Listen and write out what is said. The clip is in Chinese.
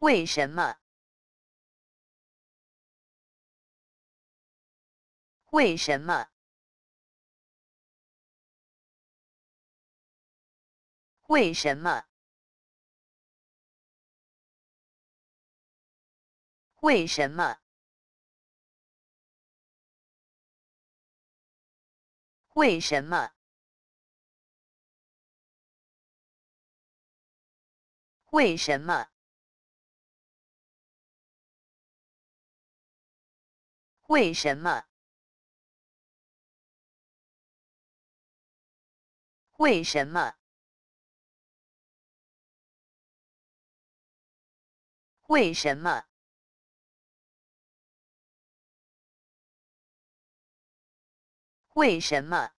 为什么？为什么？为什么？为什么？为什么？为什么？为什么？为什么？为什么？为什么？